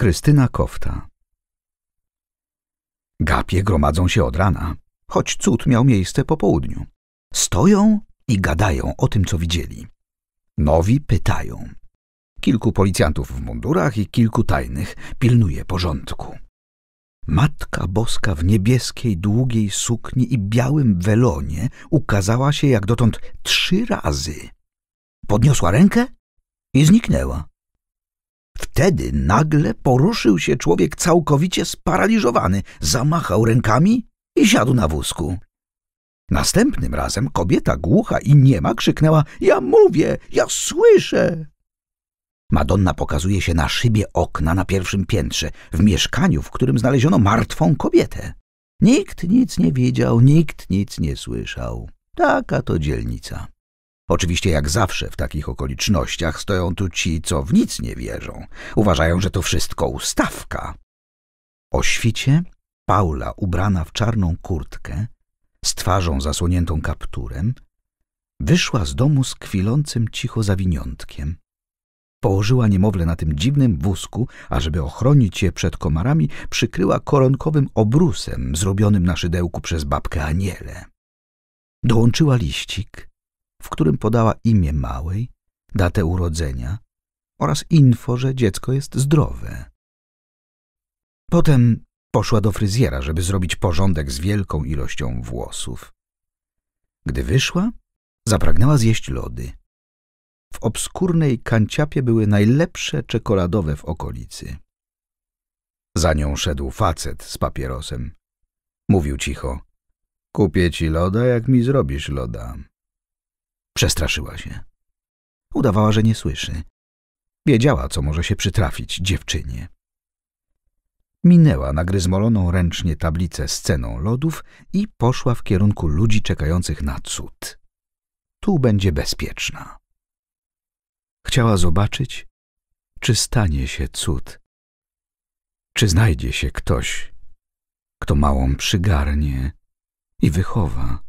Krystyna Kofta Gapie gromadzą się od rana, choć cud miał miejsce po południu. Stoją i gadają o tym, co widzieli. Nowi pytają. Kilku policjantów w mundurach i kilku tajnych pilnuje porządku. Matka Boska w niebieskiej, długiej sukni i białym welonie ukazała się jak dotąd trzy razy. Podniosła rękę i zniknęła. Wtedy nagle poruszył się człowiek całkowicie sparaliżowany, zamachał rękami i siadł na wózku. Następnym razem kobieta głucha i niema krzyknęła – ja mówię, ja słyszę! Madonna pokazuje się na szybie okna na pierwszym piętrze, w mieszkaniu, w którym znaleziono martwą kobietę. Nikt nic nie widział, nikt nic nie słyszał. Taka to dzielnica. Oczywiście jak zawsze w takich okolicznościach stoją tu ci, co w nic nie wierzą. Uważają, że to wszystko ustawka. O świcie Paula, ubrana w czarną kurtkę, z twarzą zasłoniętą kapturem, wyszła z domu z kwilącym cicho zawiniątkiem. Położyła niemowlę na tym dziwnym wózku, a żeby ochronić je przed komarami, przykryła koronkowym obrusem zrobionym na szydełku przez babkę Anielę. Dołączyła liścik, w którym podała imię małej, datę urodzenia oraz info, że dziecko jest zdrowe. Potem poszła do fryzjera, żeby zrobić porządek z wielką ilością włosów. Gdy wyszła, zapragnęła zjeść lody. W obskurnej kanciapie były najlepsze czekoladowe w okolicy. Za nią szedł facet z papierosem. Mówił cicho. Kupię ci loda, jak mi zrobisz loda. Przestraszyła się. Udawała, że nie słyszy. Wiedziała, co może się przytrafić dziewczynie. Minęła nagryzmoloną ręcznie tablicę z ceną lodów i poszła w kierunku ludzi czekających na cud. Tu będzie bezpieczna. Chciała zobaczyć, czy stanie się cud. Czy znajdzie się ktoś, kto małą przygarnie i wychowa.